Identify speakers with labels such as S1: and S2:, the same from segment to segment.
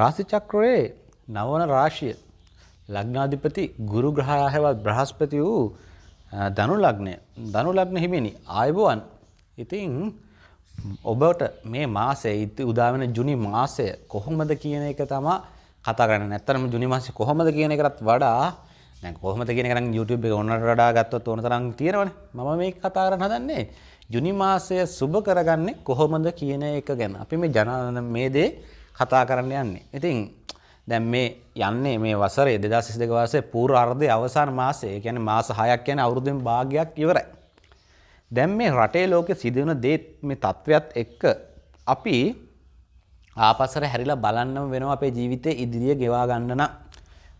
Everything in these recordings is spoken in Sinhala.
S1: රාශි චක්‍රයේ නවන රාශිය ලග්නාධිපති ගුරු ග්‍රහයවත් බ්‍රහස්පති වූ ධනු ලග්නය ධනු ලග්න හිමිනි ආයුබෝවන් ඉතින් ඔබට මේ මාසේ ඉති උදාවෙන ජුනි මාසය කොහොමද කියන එක තමා කතා කරන්න නැත්තරම ජුනි මාසේ කොහොමද කියන එකටත් වඩා දැන් කොහොමද කියන එක නම් YouTube එකේ ඕනට වඩා ගත්තොත් ඕන තරම් තියෙනවනේ මම මේක කතා කරන්න හදන්නේ ජුනි මාසය සුබ කරගන්නේ කොහොමද කියන එක ගැන අපි මේ ජන මේ දේ කතා කරන්න යන්නේ. ඉතින් දැන් මේ යන්නේ මේ වසරේ 2022 වසරේ පූර්ව අර්ධයේ අවසාන මාසයේ කියන්නේ මාස 6ක් යන අවුරුද්දෙන් භාගයක් ඉවරයි. දැන් මේ රටේ ලෝකේ සිදුවෙන දේ මේ තත්වයක් එක්ක අපි ආපස්සට හැරිලා බලන්නම වෙනවා අපේ ජීවිතේ ඉදිරිය ගෙවා ගන්න නම්.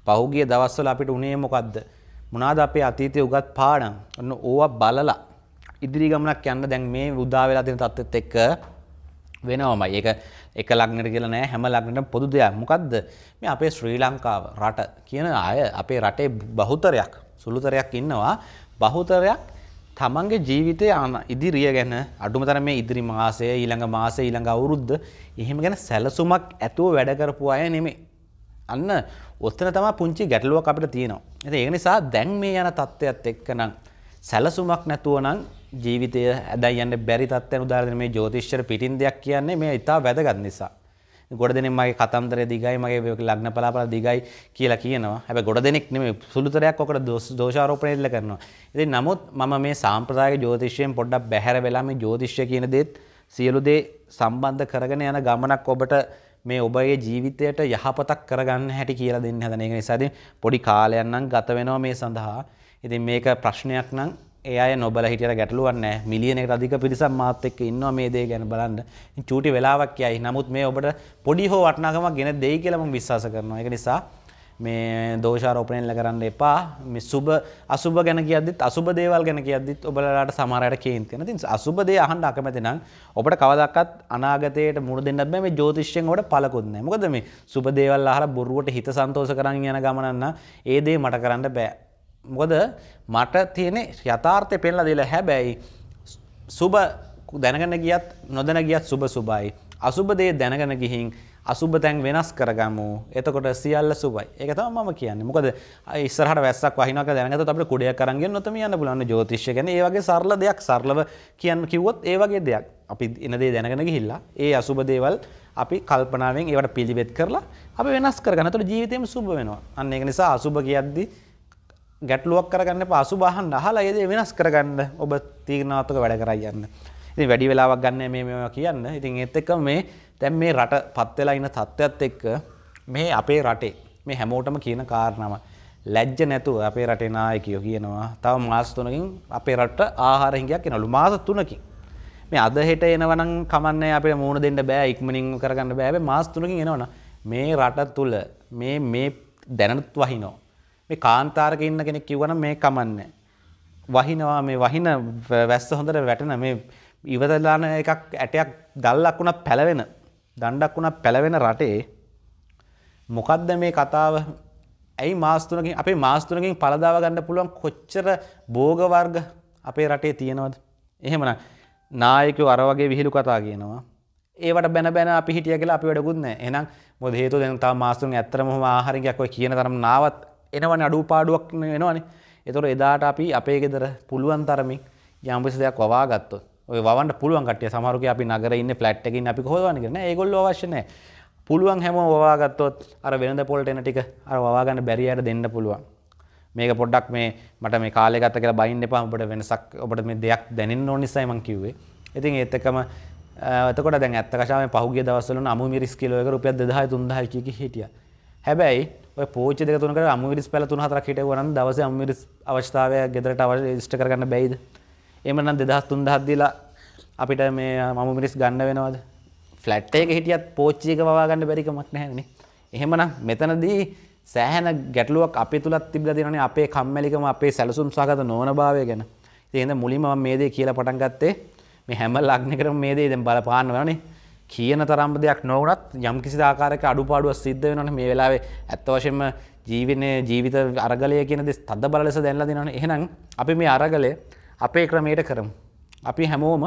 S1: පහුගිය දවස්වල අපිට උනේ මොකද්ද? මොනවාද අපේ අතීතයේ උගත් පාඩම්? ඔන්න ඕවා බලලා ඉදිරි ගමනක් යන්න දැන් මේ උදා වෙලා තියෙන තත්ත්වෙත් එක්ක වෙනවමයි. ඒක එක ලග්නට කියලා නෑ හැම ලග්නටම පොදු දෙයක්. මොකද්ද? මේ අපේ ශ්‍රී ලංකාව රට කියන අය අපේ රටේ බහුතරයක් සුළුතරයක් ඉන්නවා. බහුතරයක් තමන්ගේ ජීවිතය ඉදිරිය ගැන අඩුම තරම් මේ ඉදිරි මාසය, ඊළඟ මාසය, ඊළඟ අවුරුද්ද එහෙම ගැන සැලසුමක් ඇතුව වැඩ කරපු අය නෙමෙයි. අන්න ඔතන තමයි පුංචි ගැටලුවක් අපිට තියෙනවා. ඉතින් ඒක නිසා දැන් මේ යන தත්ත්වයට එක්කනම් සැලසුමක් නැතුව නම් ජීවිතය ඇදයි යන්න බැරි තත්වයන් උදාහරණ මේ ජ්‍යොතිෂ්‍යර පිටින් දෙයක් කියන්නේ මේ ඉතා වැදගත් නිසා. ගොඩ දෙනෙක් මගේ කතන්දරය දිගයි මගේ ලග්න පලාපල දිගයි කියලා කියනවා. හැබැයි ගොඩ දෙනෙක් නෙමෙයි සුළුතරයක් ඔකට දෝෂාරෝපණය දෙල කරනවා. ඉතින් නමුත් මම මේ සාම්ප්‍රදායික ජ්‍යොතිෂයෙන් පොඩ්ඩක් බැහැර වෙලා මේ ජ්‍යොතිෂය කියන දේත් සියලු දේ සම්බන්ධ කරගෙන යන ගමනක් ඔබට මේ ඔබගේ ජීවිතයට යහපතක් කරගන්න හැටි කියලා දෙන්න හදන එක නිසා ඉතින් පොඩි කාලයක් නම් ගත වෙනවා මේ සඳහා. ඉතින් මේක ප්‍රශ්නයක් නම් ඒ අය නොබල හිටියට ගැටලුවන්න මිලියන එක අධික පිරිසම් මාත් එක්ක ඉන්නවා මේ දේ ගැන බලන්න චූටි වෙලාවක් කියයි නමුත් මේ ඔබට පොඩි හෝ වටනාකමක් ගෙන දෙයි කියලම විශ්වාස කරනවා එක නිසා මේ දෝෂාරෝපණයල්ල කරන්න එපා සුබ අසුබ ගැන කියදත් අසුබ දේවල් ගැන කියදත් ඔබලට සමරයට කේන්තියන තින් අසුබදේ අහන්ඩ අකමැති නම් ඔබට කවදක්ත් අනාගතයට මුර දෙන්න බෑ මේ ජෝතිශ්යෙන් ඔට පලකුන්න මොකද මේ සුබ දේවල් අහර බොරුවට හිත සන්තෝස කරන්න යන ගමනන්න ඒදේ මට කරන්න බෑ මොකද මට තියෙන යථාර්ථය පෙන්ලා දීලා හැබැයි සුබ දැනගෙන ගියත් නොදැන ගියත් සුබ සුබයි. අසුබ දේ දැනගෙන ගිහින් අසුබ තැන් වෙනස් කරගමු. එතකොට සියල්ල සුබයි. ඒක තමයි මම කියන්නේ. මොකද ඉස්සරහට වැස්සක් වහිනවා කියලා දැනගත්තොත් අපිට කුඩයක් අරන් ගියොත් නොතම යන්න පුළුවන් ජ්‍යොතිෂය ගැන. ඒ වගේ සරල දෙයක් සරලව කියන්න කිව්වොත් ඒ වගේ දෙයක්. අපි එන දේ දැනගෙන ගිහිල්ලා ඒ අසුබ දේවල් අපි කල්පනාවෙන් ඒවට පිළිවෙත් කරලා අපි වෙනස් කරගන්න. එතකොට ජීවිතේම සුබ වෙනවා. අන්න ඒක නිසා අසුබ කියද්දී ගැටලුවක් කරගන්න පාසුබහන් අහලා ඒ දේ වෙනස් කරගන්න ඔබ තීරණාත්මක වැඩ කරයි යන්න. ඉතින් වැඩි වෙලාවක් ගන්න මේ මේවා කියන්න. ඉතින් ඒත් එක්ක මේ දැන් මේ රට පත් වෙලා ඉන්න තත්ත්වයත් එක්ක මේ අපේ රටේ මේ හැමෝටම කියන කාරණාව ලැජ්ජ නැතුව අපේ රටේ නායකයෝ කියනවා තව මාස තුනකින් අපේ රටට ආහාර හිඟයක් එනවලු මාස තුනකින්. මේ අද හෙට එනවනම් කමන්නේ අපිට මූණ දෙන්න බෑ ඉක්මනින් කරගන්න බෑ. මාස තුනකින් එනවනම් මේ රට තුල මේ මේ දැනත් වහිනවා. මේ කාන්තාරක ඉන්න කෙනෙක් කිව්වනම් මේ කමන්නේ. වහිනවා මේ වහින වැස්ස හොඳට වැටෙන මේ ඉවදලාන එකක් ඇටයක් දැල්ලක් වුණා පැලවෙන දණ්ඩක් වුණා පැලවෙන රටේ මොකද්ද මේ කතාව? ඇයි මාස තුනකින් අපේ මාස තුනකින් පළදාව ගන්න පුළුවන් කොච්චර භෝග වර්ග අපේ රටේ තියෙනවද? එහෙමනම් නායකයෝ අර වගේ විහිළු කතා කියනවා. ඒවට බැන බැන අපි හිටිය කියලා අපි වැඩකුත් නැහැ. එහෙනම් මොකද හේතුව දැන් තව මාසතුන් ඇත්තටම ඔහම ආහාරයක් ඔය කියන තරම් නාවත් එනවන අඩු පාඩුවක් වෙනවානේ එතොට එදාට අපි අපේ ගෙදර පුළුවන් තරමින් යම්පිසි දෙයක් වවා ගත්ත වන්ට පුළුවන් කට සමරක අපි නගර ඉන්න පලට්කින් අපි හොවානිගෙන ඒගොල්ල වශන පුළුවන් හැම වවාගත්තොත් අර වෙනද පොල්ට එන ටික අර වවාගන්න බැරියට දෙන්න පුළුවන් මේක පොඩ්ඩක් මේ මට මේ කාලෙගත කියලා බයින්න පාමට වෙනසක් ඔබට මේ දෙයක් දැනෙන් නොනිසයිමං කිව්වේ ඉතින් ඒත්තකම එතකොට දැන් ඇත්තකශාව පහුගේ දවසල අමු මිරිස් කිලෝක රුපිය දෙදාහ තුන්දාහයකි හිටිය හැබැයි පෝච් දෙක තුනකට අමුවිරිස් පැල තුන හතරක් හිටවුවා නම් දවසේ අමුවිරිස් අවස්ථාවය ගෙදරට අවශ්‍ය ඉෂ්ට කරගන්න බැයිද? එහෙම නම් 2003 දීලා අපිට මේ අමුවිරිස් ගන්න වෙනවද? ෆ්ලැට් එකේ හිටියත් පෝච් එක වවා ගන්න බැරි කමක් නැහැනේ. එහෙමනම් මෙතනදී සෑහෙන ගැටලුවක් අපේ තුලත් තිබිලා තියෙනවානේ අපේ කම්මැලිකම අපේ සැලසුම් සහගත නොවනභාවය ගැන. ඉතින් එහෙනම් මුලින්ම මම මේ දේ කියලා පටන් ගත්තේ මේ හැම ලග්නකටම මේ දේ දැන් බලපාන්න වෙනවනේ. කියන තරම් දෙයක් නොවනත් යම් කිසි ආකාරක අඩුපාඩුව සිද්ධ වෙනට මේ වෙලාවේ ඇත්ත වශයෙන්ම ජීවින ජීවිත අරගලය කියනද තද බල ලෙස දැන්ල දෙනන එහෙනම් අපි මේ අරගලය අපේ ක්‍රමයට කරම්. අපි හැමෝම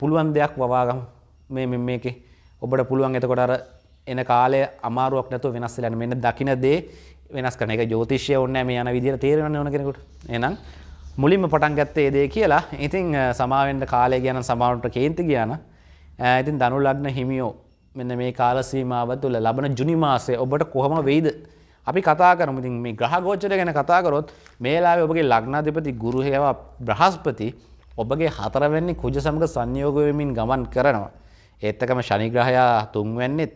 S1: පුළුවන් දෙයක් වවාගම් මේ මෙ මේක ඔබට පුළුවන් එතකොට අර එන කාලය අමාරුවක් නැතු වෙනස් ලැන මෙන්න දකින දේ වෙනස් කන එක ජෝතිෂය ඔන්න මේ යන විදිර තේරෙන ඕන කෙනෙකුට එනම් මුලින්ම පටන් ගත්තේ දේ කියලා ඉතිං සමාවෙන්ට කාලය ගැන සමාවන්ට කේන්ති කියන ඇතින් දනුලග්න හිමියෝ මෙන්න මේ කාලසීමාව තුළ ලබන ජුනිමාසය ඔබට කොහොම වෙයිද අපි කතා කරමතින් මේ ග්‍රහගෝචර ගැන කතාකරොත් මේලා ඔබගේ ලග්නාධිපති ගුරුහයවා බ්‍රහස්පති ඔබගේ හතරවෙන්නේ කුජ සමග සංයෝගවෙමින් ගමන් කරනවා. ඒත්තකම ශනිග්‍රහයා තුන්වැන්නෙත්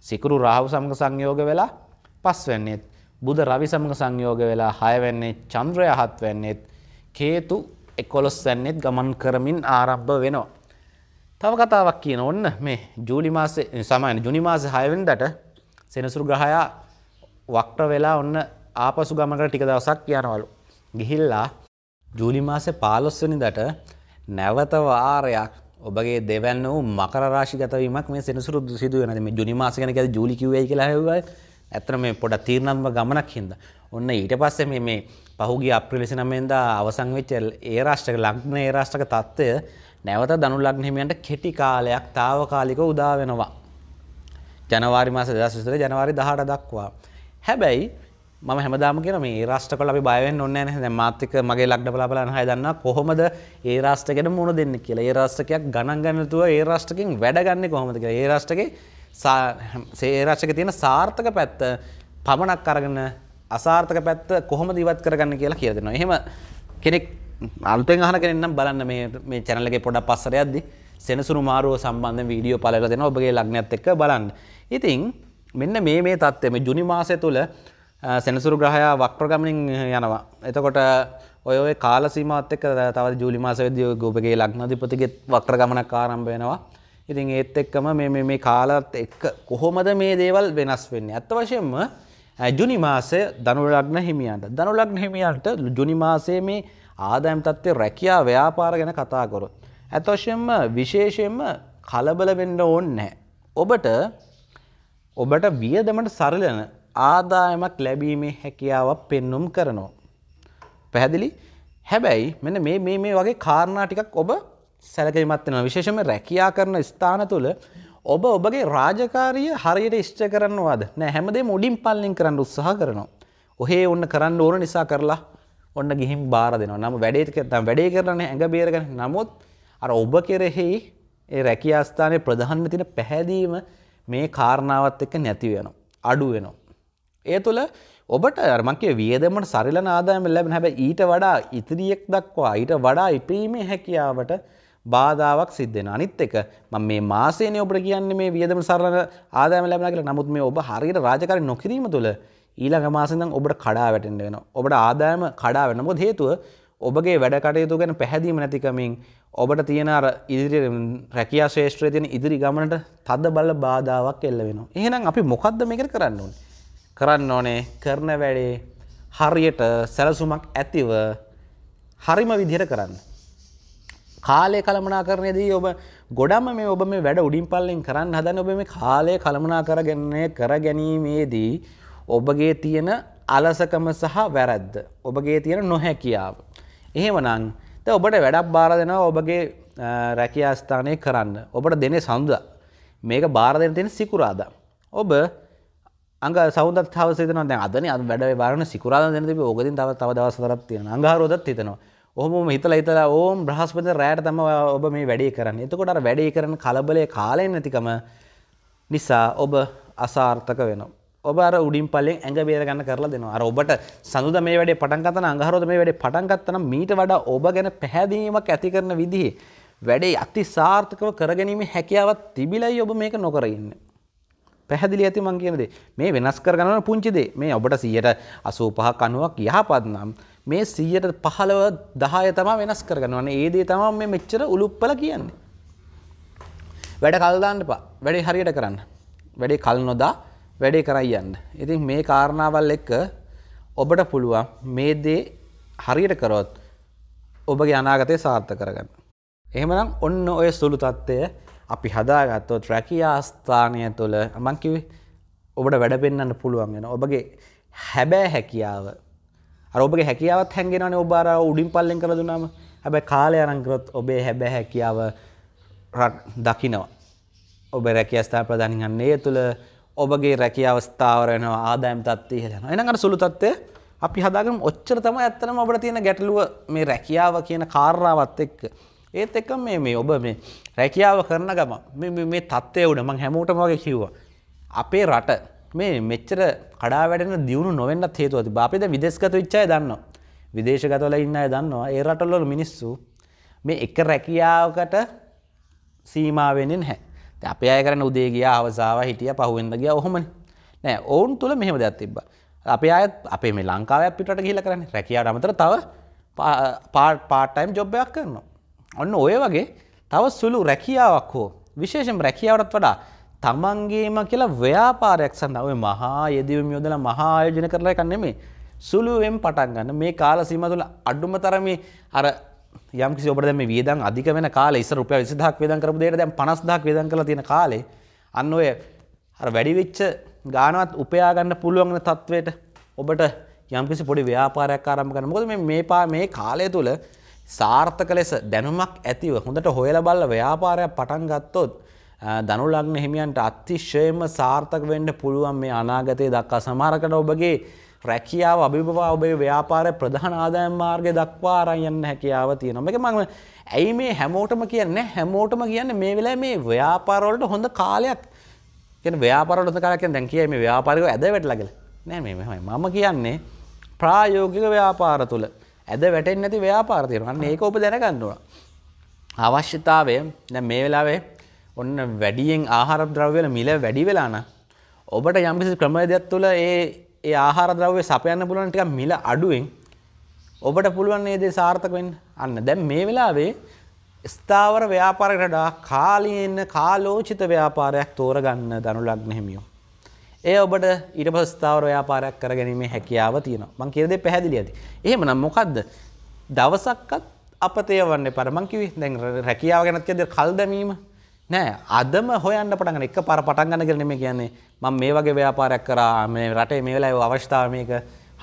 S1: සිකුරු රාහු සමග සංයෝග වෙලා පස්වැන්නෙත්. බුද රවි සමග සංයෝග වෙලා හයවැන්නේ චන්ද්‍රය හත් වැන්නෙත් කේතු එකොලොස් වැන්නෙත් ගමන් කරමින් ආරම්භ වෙනවා. තව කතාවක් කියන ඔන්න මේ ජූලි මාස සමයන ජුනි මාස හයවෙන්දට සෙනසුරු ග්‍රහයා වක්ට වෙලා ඔන්න ආපසු ගමකට ටික දවසක් යනවලු. ගිහිල්ලා ජූලි මාසේ පාලොස්වනිදට නැවත වාරයක් ඔබගේ දෙවැන්න වූ මකර රාශිගතවීමක් මේ සෙනසුරු සිදුව වෙනද මේ ජුනි මාස ගැන කියලා ජූලි කිව්වයි කියලා හෙව්වා ඇත්තට මේ පොඩක් තීරණාත්මක ගමනක් හින්දා ඔන්න ඊට පස්සේ මේ මේ පහුගිය අප්‍රේල් 29 වෙනිදා අවසන් වෙච්ච ඒ රාෂ්ට්‍රක ලග්න ඒ රාෂ්ට්‍රක தত্ত্বය නැවත ධනු ලග්න හිමියන්ට කෙටි කාලයක් తాවකාලිකව උදා වෙනවා. ජනවාරි මාස 2023 ජනවාරි 18 දක්වා. හැබැයි මම හැමදාම කියන මේ ඒ රාෂ්ට්‍රවල අපි බය වෙන්න ඕනේ නැහැ නේද? දැන් මාත් එක්ක මගේ ලග්න බලා බලා අහය දන්නවා කොහොමද ඒ රාෂ්ට්‍රකෙට මුණ දෙන්නේ කියලා. ඒ රාෂ්ට්‍රකයක් ගණන් ගන්න නැතුව ඒ රාෂ්ට්‍රකෙන් වැඩ ගන්නෙ කොහොමද කියලා. ඒ රාෂ්ට්‍රකේ ඒ රාෂ්ට්‍රකේ තියෙන සාර්ථක පැත්ත පමණක් අරගෙන අසාර්ථක පැත්ත කොහොමද ඉවත් කරගන්න කියලා කියලා දෙනවා. එහෙම කෙනෙක් අල්තෙන් අහන කෙනෙන්නම් බලන්න මේ චැනලගේ පොඩක් පස්සර යද්දි සෙනසුරු මාරුව සම්බන්ධ වීඩියෝ පලල දෙන ඔබගේ ලග්නත් එක්ක බලන්න. ඉතින් මෙන්න මේ මේ තත්ත්වය මේ ජුනි මාසය තුළ සෙනසුරු ග්‍රහයා වක්‍රගමනින් යනවා. එතකොට ඔය ඔය කාල සීමාත් එක්ක තවත් ජූලි මාසයේදී ඔබගේ ලග්නාධිපතිගේ වක්‍ර ගමනක් ආරම්භ වෙනවා. ඉතින් ඒත් එක්කම මේ මේ මේ කාලත් එක්ක කොහොමද මේ දේවල් වෙනස් වෙන්නේ? අත්ත වශයෙන්ම ජුනි මාසය ධනු ලග්න හිමියන්ට. ධනු ලග්න හිමියන්ට ජුනි මාසයේ මේ ආදායම් තත්ත්වය රැකියා ව්‍යාපාර ගැන කතා කරොත්. ඇත වශයෙන්ම විශේෂයෙන්ම කලබල වෙන්න ඕනේ නැහැ. ඔබට ඔබට වියදමට සරලන ආදායමක් ලැබීමේ හැකියාවක් පෙන්눔 කරනවා. පැහැදිලි? හැබැයි මෙන්න මේ මේ මේ වගේ කාරණා ටිකක් ඔබ සැලකිලිමත් වෙනවා. විශේෂයෙන්ම රැකියා කරන ස්ථාන තුල ඔබ ඔබගේ රාජකාරිය හරියට ඉෂ්ට කරනවාද? නෑ හැමදේම උඩින් පල්ලෙන් කරන්න උත්සාහ කරනවා. ඔහේ ඔන්න කරන්න ඕන නිසා කරලා ඔන්න ගිහිම් බාර දෙනවා නම වැඩේ වැඩේ කරන ඇඟ බේරගෙන නමුත් අර ඔබ කෙරෙහි ඒ රැකි අස්ථානය ප්‍රධාන්ම තින පැහැදීම මේ කාරණාවත් එක්ක නැති වෙනවා. අඩු වෙනවා. ඒ තුළ ඔබට අරමකේ වියදමට සරිල ආදායම ලැබෙන හැබැයි ඊට වඩා ඉතිරියෙක් දක්වා ඊට වඩා ඉපීමේ හැකියාවට බාධාවක් සිද්ධ වෙනවා. අනිත් එක මම මේ මාසේනේ ඔබට කියන්නේ මේ වියදම සරල ආදායම ලැබෙනවා කියලා. නමුත් මේ ඔබ හරියට රාජකාරී නොකිරීම තුළ ඊළඟ මාසේ ඉඳන් ඔබට කඩා වැටෙන්න වෙනවා. ඔබට ආදායම කඩා වෙනවා. මොකද හේතුව ඔබගේ වැඩ කටයුතු ගැන පැහැදීම නැතිකමින් ඔබට තියෙන අර ඉදිරි රැකියා ශේෂ්ත්‍රයේ තියෙන ඉදිරි ගමනට තද බල බාධාවක් එල්ල වෙනවා. එහෙනම් අපි මොකද්ද මේකට කරන්න ඕනේ? කරන්න ඕනේ කරන වැඩේ හරියට සැලසුමක් ඇතිව හරිම විදිහට කරන්න. කාලය කළමනාකරණයේදී ඔබ ගොඩම මේ ඔබ මේ වැඩ උඩින් පල්ලෙන් කරන්න හදන ඔබ මේ කාලය කළමනා කරගන්නේ කර ගැනීමේදී ඔබගේ තියෙන අලසකම සහ වැරැද්ද. ඔබගේ තියෙන නොහැකියාව. එහෙමනං ත ඔබට වැඩක් බාර දෙනවා ඔබගේ රැකියාස්ථානය කරන්න. ඔබට දෙනේ සඳ. මේක බාරදෙන තියෙන සිකුරාද. ඔබ අඟ සෞදත් හවසේතන දැන් අදන අද වැඩ බාරන සිකුරාද දෙන තිබ ඕගදින් තව තව දවසතරත් තියෙන අඟහරෝදත් හිතනවා. ඔහොම හිතල හිතලා ඕම් බ්‍රහස්පති රෑට තම ඔබ මේ වැඩේ කරන්න එතකොට අර වැඩේ කරන කලබලය කාලයෙන් නැතිකම නිසා ඔබ අසාර්ථක වෙනවා. ඔබ අර උඩින් පල්ලෙන් ඇඟ බේරගන්න කරලා දෙනවා. අර ඔබට සඳුද මේ වැඩේ පටන් ගන්න අඟහරුවද මේ වැඩේ පටන් ගත්තනම් මීට වඩා ඔබ ගැන පැහැදීමක් ඇති කරන විදිහේ වැඩේ අති සාර්ථකව කරගැනීමේ හැකියාවක් තිබිලයි ඔබ මේක නොකර ඉන්නේ. පැහැදිලි ඇති මං කියන දේ. මේ වෙනස් කරගන්න පුංචි දේ. මේ ඔබට 185ක් 90ක් යහපත් නම් මේ සීයට පහළව දහය තමා වෙනස් කරගන්න වන ඒදේ තමා මේ මෙච්චර උළුප්පල කියන්නේ. වැඩ කල්දාන්න පා වැඩේ හරියට කරන්න. වැඩේ කල් නොදා වැඩේ කරයි යන්න. ඉතින් මේ කාරණාවල් එක්ක ඔබට පුළුවන් මේ දේ හරියට කරොත් ඔබගේ අනාගතය සාර්ථ කරගන්න. එහෙමනම් ඔන්න ඔය සුළු තත්ත්වය අපි හදාගත්තොත් රැකියා ආස්ථානය තුළ මං කිව්වේ ඔබට වැඩ පෙන්වන්න පුළුවන් වෙන ඔබගේ හැබෑ හැකියාව ඔබගේ හැකියාවත් හැන්ගෙනන ඔබාර උඩින් පල්ලෙන් කර දුනාම හැබැ කාලය අරංගරොත් ඔබේ හැබැ හැකියාව දකිනවා. ඔබ රැකියස්ථා ප්‍රධානිගන්නේ තුළ ඔබගේ රැකියවස්ථාවරයනවා ආදායම් තත්වය හෙලෙන එනඟට සුළු තත්වය අපි හදාගම් ඔච්චර තම ඇත්තනම ඔබට තියෙන ගැටලුව මේ රැකියාව කියන කාරණාවත් එක්ක ඒත් එක මේ මේ ඔබ මේ රැකියාව කරන ගම මේ තත්වය උඩ මං හැමෝටම වගේ කිව්වා අපේ රට මේ මෙච්චර කඩාවැටෙන දියුණු නොවෙන්නත් හේතුව ඇති. අපිද විදේශගත විච්චය දන්නවා. විදේශගතවල ඉන්න අය දන්නවා. ඒ රටවල මිනිස්සු මේ එක රැකියාවකට සීමා වෙන්නේ නැහැ. දැන් අපේ අය කරන උදේ ගියා, අවසාව හිටියා, පහුවෙන්ද ගියා ඔහොමනේ. නෑ, ඔවුන් තුල මෙහෙම දෙයක් තිබ්බා. අපේ අය අපේ මේ ලංකාවේ පිටරට ගිහිල්ලා කරන්නේ රැකියාවට අමතර තව පාර්ට් ටයිම් ජොබ් එකක් කරනවා. ඔන්න ඔය වගේ තව සුළු රැකියාවක් හෝ විශේෂම රැකියාවටත් වඩා තමන්ගේම කියලා ව්‍යාපාරයක් සඳහා ඔය මහා යෙදවීම් යොදලා මහා ආයෝජන කරලා එකක් නෙමෙයි. සුළුවෙන් පටන් ගන්න. මේ කාල සීමාව තුළ අඩුම තරමේ අර යම්කිසි ඔබට දැන් මේ වියදම් අධික වෙන කාලේ ඉස්සර රුපියල් 20000ක් වියදම් කරපු දෙයට දැන් 50000ක් වියදම් කරලා තියෙන කාලේ අන්න ඔය අර වැඩි වෙච්ච ගානවත් උපයා ගන්න පුළුවන් තත්වයට ඔබට යම්කිසි පොඩි ව්‍යාපාරයක් ආරම්භ කරන්න. මොකද මේ මේ මේ කාලය තුළ සාර්ථක ලෙස දැනුමක් ඇතිව හොඳට හොයලා බලලා ව්‍යාපාරයක් පටන් ගත්තොත් දනුලග්න හිමියන්ට අතිශයම සාර්ථක වෙන්න පුළුවන් මේ අනාගතයේ දක්වා සමහරකට ඔබගේ රැකියාව අභිභවා ඔබේ ව්‍යාපාරය ප්‍රධාන ආදායම් මාර්ගය දක්වා අරන් යන්න හැකියාව තියෙනවා. මේක මම ඇයි මේ හැමෝටම කියන්නේ හැමෝටම කියන්නේ මේ වෙලාවේ මේ ව්‍යාපාරවලට හොඳ කාලයක් කියන්නේ ව්‍යාපාරවලට හොඳ කාලයක් කියන්නේ දැන් කියයි මේ ව්‍යාපාරිකව ඇද වැටලා කියලා. නෑ මේ මෙහෙමයි. මම කියන්නේ ප්‍රායෝගික ව්‍යාපාර තුල ඇද වැටෙන්නේ නැති ව්‍යාපාර තියෙනවා. අන්න ඒක ඔබ දැනගන්න ඕන. අවශ්‍යතාවය දැන් මේ වෙලාවේ ඔන්න වැඩියෙන් ආහාර ද්‍රව්‍යල මිල වැඩි වෙලාන ඔබට යම්කිසි ක්‍රමයදයක් තුළ ඒ ඒ ආහාර ද්‍රව්‍ය සපයන්න පුළුවන් ටිකක් මිල අඩුවෙන් ඔබට පුළුවන් ඒ දේ සාර්ථක වෙන්න අන්න දැන් මේ වෙලාවේ ස්ථාවර ව්‍යාපාරකට වඩා කාලීන කාලෝචිත ව්‍යාපාරයක් තෝරගන්න ධනු ලග්න හිමියෝ. ඒ ඔබට ඊට පස්සේ ස්ථාවර ව්‍යාපාරයක් කරගැනීමේ හැකියාව තියෙනවා. මං කියන දේ පැහැදිලි ඇති. එහෙමනම් මොකද්ද? දවසක්වත් අපතේ වන්නේ පර මං කිව්වේ දැන් රැකියාව ගැනත් කියද්දී කල් දැමීම නෑ අදම හොයන්න පටන් එක පර පටන් ගන්න කරන මේ කියන්නේ මම මේ වගේ ව්‍යාපාරයක් කරා මේ රටේ මේ වෙලාවේ අවස්ථාව මේක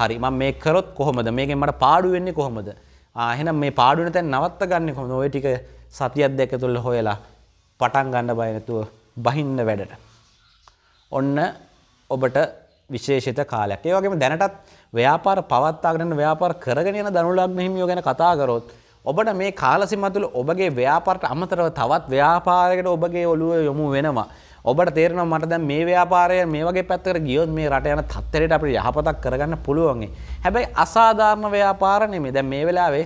S1: හරි මම මේක කරොත් කොහොමද මේකෙන් මට පාඩු වෙන්නේ කොහොමද ආ එහෙනම් මේ පාඩු වෙන තැන නවත්ත ගන්න කොහොමද ওই ටික සතියක් දෙක තුල හොයලා පටන් ගන්න බය නැතුව බහින්න වැඩට ඔන්න ඔබට විශේෂිත කාලයක් ඒ වගේම දැනටත් ව්‍යාපාර පවත්වාගෙන යන ව්‍යාපාර කරගෙන යන දනුලග්න හිමියෝ ගැන කතා කරොත් ඔබට මේ කාලසිම තුළ ඔබගේ ව්‍යාපාරට අමතරව තවත් ව්‍යාපාරයකට ඔබගේ ඔළුව යොමු වෙනවා. ඔබට තේරෙනවා මට දැන් මේ ව්‍යාපාරය මේ වගේ පැත්තකට ගියොත් මේ රට යන තත්ත්වයට අපිට යහපතක් කරගන්න පුළුවන්. හැබැයි අසාධාරණ ව්‍යාපාර නෙමෙයි. දැන් මේ වෙලාවේ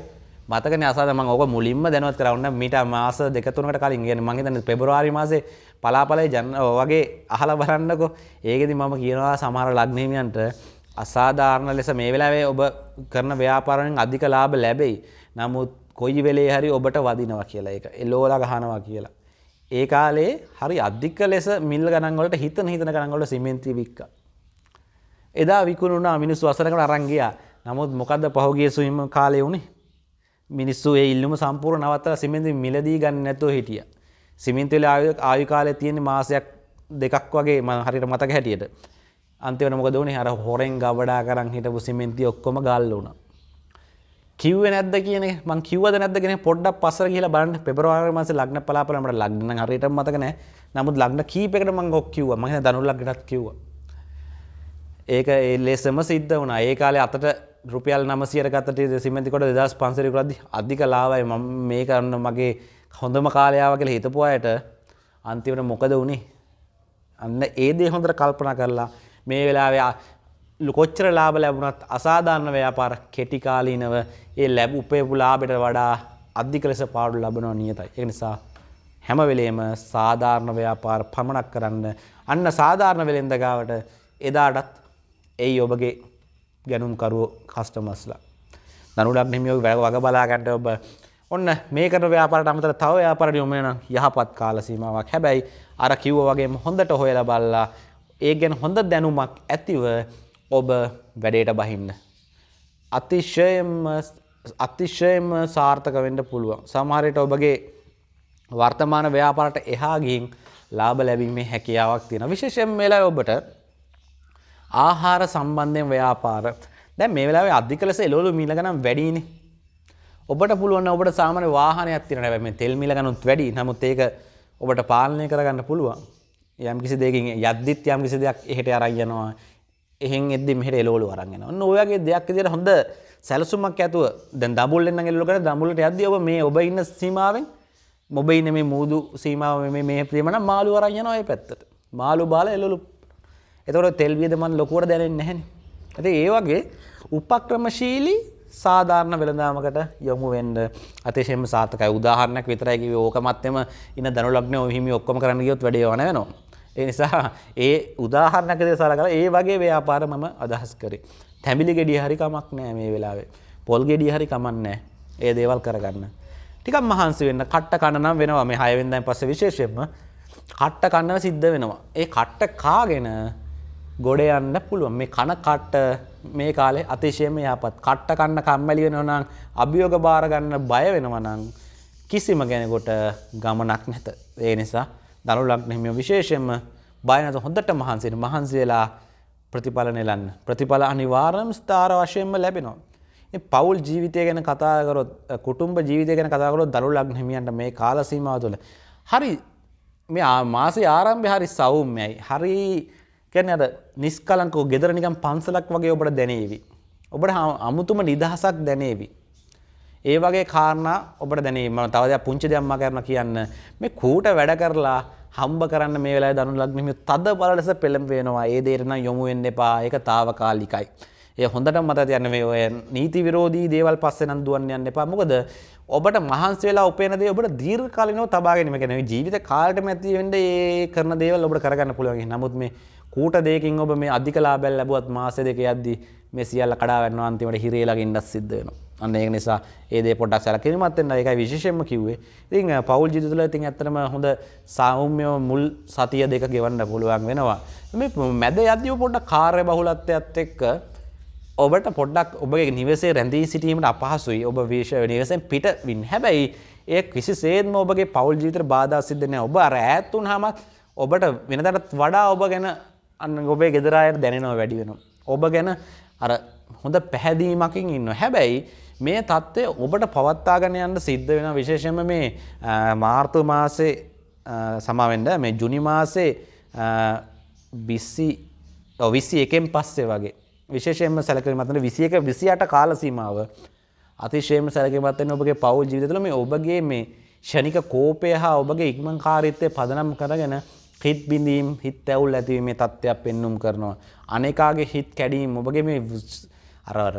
S1: මතකන අසාද මම ඕක මුලින්ම දැනුවත් කරන්න මීට මාස දෙක තුනකට කලින් කියන්නේ මම හිතන්නේ පෙබරවාරි මාසේ පලාපලේ ජන වගේ අහලා බලන්නකෝ. ඒකෙදි මම කියනවා සමහර ලග්නහිමියන්ට අසාධාරණ ලෙස මේ වෙලාවේ ඔබ කරන ව්‍යාපාරයෙන් අධික ලාභ ලැබෙයි. නමුත් කොයි වෙලේ හරි ඔබට වදිනවා කියලා එක එල්ලෝල ගහනවා කියලා. ඒ කාලේ හරි අධික ලෙස මිල් ගනන්වලට හිතන හිතන ගනන්ගොලට සිමෙන්ති වික්ක. එදා විකුණුනා මිනිස්සු වසරකට අරංගියා නමුත් මොකද පහුගේ සුවිම කාලය වුණේ මිනිස්සු ඒ ඉල්ලුම සම්පූර් නවත්තල සිමෙන්ති මිලදී ගන්න නැතුව හිටිය. සිමින්තුල ආයු කාලය තියෙන මාසයක් දෙකක් වගේ ම හරිට මතක හැටියට අන්තිවන මොකද වනේ හර හොරෙන් ගවඩා කරන් හිටපු සිමෙන්ති ඔක්කොම ගල්ල වුණා කිව්ව නැද කියන මං කිවද නැදගෙන පොඩ්ඩක් පසර කියලා බලන්න පෙබරවාරි මාසේ ලග්න පලාපලට ලග්න හරියටම මතක නැහැ. නමුත් ලග්න කීපයකට මං ඔක් කිව්වා. මං හිතන දනුල් ලග්නටත් කිව්වා. ඒක ඒ ලෙසම සිද්ධ වුණා. ඒ කාලේ අතට රුපියල් 900කට ගත්ත සිමෙන්ති කොට 2500 රුපියල්දි අධික ලාභයි. මම මේ කරන මගේ හොඳම කාලය ආවා කියලා හිතපු අයට අන්තිමට මොකද වුනේ? අන්න ඒ දේ හොඳට කල්පනා කරලා මේ වෙලාවේ කොච්චර ලාබ ලැබුණත් අසාධාරණ ව්‍යාපාර කෙටිකාලීනව ඒ ලැබ උපයපු ලාබෙට වඩා අධික ලෙස පාඩු ලබනව නියතයි. ඒ නිසා හැම වෙලේම සාධාරණ ව්‍යාපාර පමණක් කරන්න අන්න සාධාරණ වෙලෙන්ද ගාවට එදාටත් ඒ ඔබගේ ගැනුම්කරුවෝ කස්ටමස්ලා. දනුලක් හිමියෝ වැ වග බලාගන්නට ඔබ ඔන්න මේකට ව්‍යාපාරට අමතර තව ව්‍යාපාරට යොමු වෙන යහපත් කාල සීමාවක්. හැබැයි අර කිව්වා වගේම හොඳට හොයලා බලලා ඒ ගැන හොඳ දැනුමක් ඇතිව ඔබ වැඩේට බහින්න. අතිශයම අතිශයම සාර්ථක වෙන්න පුළුවන්. සමහරට ඔබගේ වර්තමාන ව්‍යාපාරට එහා ගින් ලාභ ලැබීමේ හැකියාවක් තියෙන. විශේෂයෙන් මේ වෙලාවේ ඔබට ආහාර සම්බන්ධයෙන් ව්‍යාපාර දැන් මේ වෙලාවේ අධික ලෙස එළවලු මිල ගණන් වැඩිනේ. ඔබට පුළුවන් ඔබට සාමාන්‍ය වාහනයක් තියෙන හැබැයි මේ තෙල් මිල ගණනුත් වැඩි. නමුත් ඒක ඔබට පාලනය කරගන්න පුළුවන්. යම්කිසි දෙයකින් යද්දිත් යම්කිසි දෙයක් එහෙට අරන් යනවා. එහෙන් එද මෙට එලෝලු අරගෙන ඔන්න ඔයාගේ දෙයක් දිට හොඳ සැලසුමක් ඇතුව දැ දබුල් එන්න එල්ලකට දමුලට අද ඔබ මේ ඔබ ඉන්න සීමාවෙන් මොබයින මේ මුූදු සීමාව මේ ප්‍රීමන මාළු අරයන ඔය පැත්තට මාළු බාල එලොලු එතවට තෙල්වියද මන් ලොකුවට දැනෙන් නැහැන ඇති ඒ වගේ උපක්‍රමශීලී සාධාරණ වෙළදාමකට යොමු වෙන්ඩ අතිශයම සාතකයි උදාහරණයක් විතරයිකිව ඕකමත්තම ඉන්න දනුලක්න ඔහිමි ඔක්කොම කරන්නගයොත් වැඩියවන වෙනවා ඒ නිසා ඒ උදාහරණකද සලකලා ඒ වගේ ව්‍යාපාර මම අදහස් කරේ. තැඹිලි ගෙඩිය හරි කමක් නෑ මේ වෙලාවේ. පොල් ගෙඩිය හරි කමක් නෑ. ඒ දේවල් කරගන්න. ටිකක් මහන්සි වෙන්න. කට්ට කන නම් වෙනවා මේ 6 වෙනිදාන් පස්සේ විශේෂයෙන්ම කට්ට කන්නව සිද්ධ වෙනවා. ඒ කට්ට කාගෙන ගොඩ යන්න පුළුවන්. මේ කන කට්ට මේ කාලේ අතිශයම යහපත්. කට්ට කන්න කම්මැලි වෙනවා නම් අභියෝග බාර ගන්න බය වෙනවා නම් කිසිම කෙනෙකුට ගමනක් නැත. ඒ නිසා දනු ලක්නෙහිමිය විශේෂයෙන්ම බයනත හොඳට මහන්සේ මහන්සේලා ප්‍රතිඵලන එලන්න ප්‍රතිඵල අනිවාර්යම ස්ථාර වශයෙන්ම ලැබෙනවා. මේ පෞල් ජීවිතය ගැන කතා කරොත් කුටුම්බ ජීවිතය ගැන කතා කරොත් දරු ලග්න හිමියන්ට මේ කාල සීමාව තුළ හරි මේ මාසේ ආරම්භය හරි සෞම්‍යයි. හරි කියන්නේ අර නිස්කලංකව gedara නිකන් පන්සලක් වගේ ඔබට දැනේවි. ඔබට අමුතුම නිදහසක් දැනේවි. ඒ වගේ කාරණා ඔබට දැනීම තව දෙයක් පුංචි දෙයක් මම කරන කියන්න මේ කූට වැඩ කරලා හම්බ කරන්න මේ වෙලාවේ දනු ලග්න මේ තද බල ලෙස පෙළඹ වෙනවා. ඒ දෙයට නම් යොමු වෙන්න එපා. ඒක తాවකාලිකයි. ඒ හොඳට මතක තියන්න මේ ඔය නීති විරෝධී දේවල් පස්සේ නම් දුවන්න යන්න එපා. මොකද ඔබට මහන්සි වෙලා උපයන දේ ඔබට දීර්ඝකාලීනව තබා ගැනීම කියන්නේ ජීවිත කාලෙටම ඇති වෙන්න ඒ කරන දේවල් ඔබට කරගන්න පුළුවන්. නමුත් මේ කූට දෙකින් ඔබ මේ අධිකලාබැල් ලැබුවත් මාස දෙක යද්දි මේ සියල්ල කඩා වැටෙනවා අන්තිමට හිරේලා ගින්නක් සිද්ධ වෙනවා. අන්න ඒක නිසා ඒ දේ පොඩ්ඩක් සැලකිලිමත් වෙන්න ඒකයි විශේෂයෙන්ම කිව්වේ. ඉතින් පෞල් ජීවිත තුළ ඉතින් ඇත්තටම හොඳ සාමුම්‍යව මුල් සතිය දෙක ගෙවන්න පුළුවන් වෙනවා. මේ මැද යද්දී පොඩ්ඩක් කාර්ය බහුලත්වයත් එක්ක ඔබට පොඩ්ඩක් ඔබගේ නිවසේ රැඳී සිටීමට අපහසුයි. ඔබ විශේෂ නිවසෙන් පිට වින්. හැබැයි ඒ කිසිසේත්ම ඔබගේ පෞල් ජීවිතේට බාධා සිද්ධ නැහැ. ඔබ අර ඈත් වුණාම ඔබට වෙනදටත් වඩා ඔබ ගැන අන්න ඔබේ ගෙදර අයට දැනෙනවා වැඩි වෙනවා. ඔබ ගැන අර හොඳ පැහැදීමකින් ඉන්න. හැබැයි මේ தත්ත්වය ඔබට පවත්වාගෙන යන්න සිද්ධ වෙන විශේෂයෙන්ම මේ මාර්තු මාසේ සමාවෙන්න මේ ජුනි මාසේ 20 21න් පස්සේ වගේ විශේෂයෙන්ම සැලකිලිමත් වෙන 21 28 කාල සීමාව අතිශයම සැලකිලිමත් වෙන ඔබගේ පෞල් ජීවිතය තුළ මේ ඔබගේ මේ ෂණික කෝපය හා ඔබගේ ඉක්මන්කාරීත්වය පදනම් කරගෙන හිත් බිඳීම් හිත් ඇවුල් ඇතිවීමේ තත්ත්වයක් පෙන්눔 කරනවා අනේකාගේ හිත් කැඩීම් ඔබගේ මේ අරවර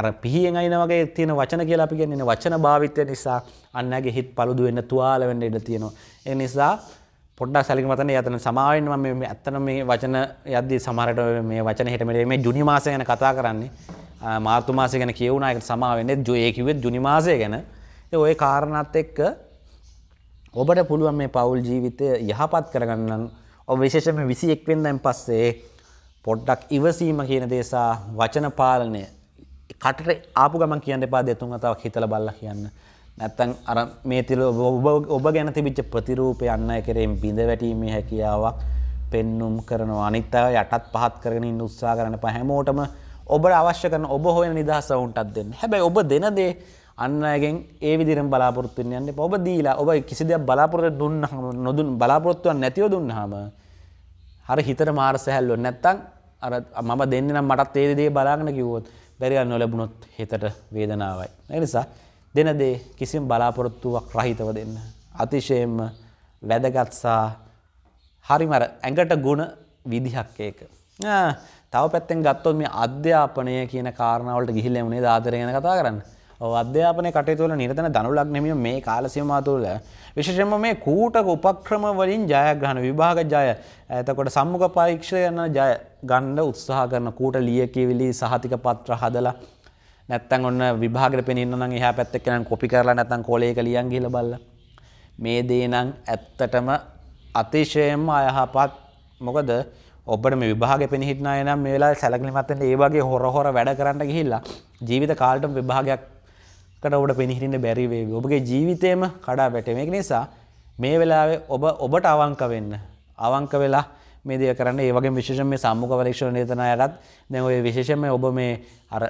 S1: අර පිහියෙන් අයින වගේ තියෙන වචන කියලා අපි කියන්නේ වචන භාවිතය නිසා අන්නගේ හිත් paludu වෙන්න තුවාල වෙන්න ඉඩ තියෙනවා. ඒ නිසා පොඩ්ඩක් සැලකිලිමත් වෙන්න යතන සමාවෙන්න මම මේ ඇත්තන මේ වචන යද්දී සමහරට මේ වචන හෙට මෙලේ මේ ජුනි මාසය ගැන කතා කරන්නේ. මාර්තු මාසය ගැන කියවුණා ඒකට සමා වෙන්නේ ඒ කිව්වේ ජුනි මාසය ගැන. ඒ ওই කාරණාත් එක්ක ඔබට පුළුවන් මේ පෞල් ජීවිතය යහපත් කරගන්න ඔබ විශේෂයෙන්ම 21 වෙනිදාන් පස්සේ පොඩ්ඩක් ඉවසීම කියන දේසා වචන පාලනය කටට ආපු ගමන් කියන්න එපා දෙතුන් අතාවක් හිතල බල්ල කියන්න නැත්තන් අර මේ තිල ඔබ ගැන තිබිච්ච ප්‍රතිරූපය අන්න කෙරෙන් බිඳ වැටීමේ හැකියාවක් පෙන්නුම් කරනවා අනිත්තාව යටත් පහත් කරගෙන උත්සා කරන පහැමෝටම ඔබට අවශ්‍ය කරන ඔබ හොයන නිදහස උන්ටත් දෙන්න හැබැයි ඔබ දෙනදේ අන්නගෙන් ඒ විදිරම් බලාපොරත්තුන් යන්න ඔබ දීලා ඔබ කිසි දෙයක් බලාපොරොත්තු දුන්න නොදුන් බලාපොරොත්තුවන් නැතිව දුන්නහම අර හිතර මාර සැහැල්ලො නැත්තං අර මම දෙන්න නම් මටත් ඒදේ බලාගෙන කිවෝත් බැරිගන්න ලැබුණොත් හෙතට වේදනාවයි. නිසා දෙන දේ කිසිම් බලාපොරොත්තුවක් රහිතව දෙන්න. අතිශයෙන්ම වැදගත්සා හරිමර ඇඟට ගුණ විදිහක් ඒක. තව පැත්තෙන් ගත්තොත් මේ අධ්‍යාපනය කියන කාරණාවලට ගිහිල්ල වුණේ ආදරයගෙන කතා කරන්න. අධ්‍යාපන කටයතුවල නිරතන දනුලක් නෙමිය මේ කාලසියමා තුළ විශෂම මේ කූටක උපක්‍රම වලින් ජයග්‍රහණ විභාග ජය ඇතකොට සම්මුඛ පරීක්ෂය යන ජය ගණ්ඩ උත්සාහ කරන කූට ලියකිවිලි සහතික පත්‍ර හදලා නැත්තන් ඔන්න විභාගට පෙනන්න එහ පැත්තක්ෙන කොපි කරලා නැතන් කොලේක ලියන් ගිල බල්ල මේ දේනං ඇත්තටම අතිශයම අයහපත් මොකද ඔබට මේ විභාග පිහිටන නම් මේලා සැලකිලිමත්තෙන් ඒ වගේ හොර හොර වැඩ කරන්න ගිහිල්ලා ජීවිත කාලටම විභාගයක් ඔබට පිහිරන්න බැරිවේ ඔබගේ ජීවිතයම කඩා වැටමෙක් නිසා මේ වෙලාවේ ඔබ ඔබට අවංක වෙන්න අවංක වෙලා මේදය කරන්න ඒවගේ විශෂම මේ සම්මුක පරීක්ෂණ නේතනයටත් දැ ඔය විශේෂම ඔබ මේ අර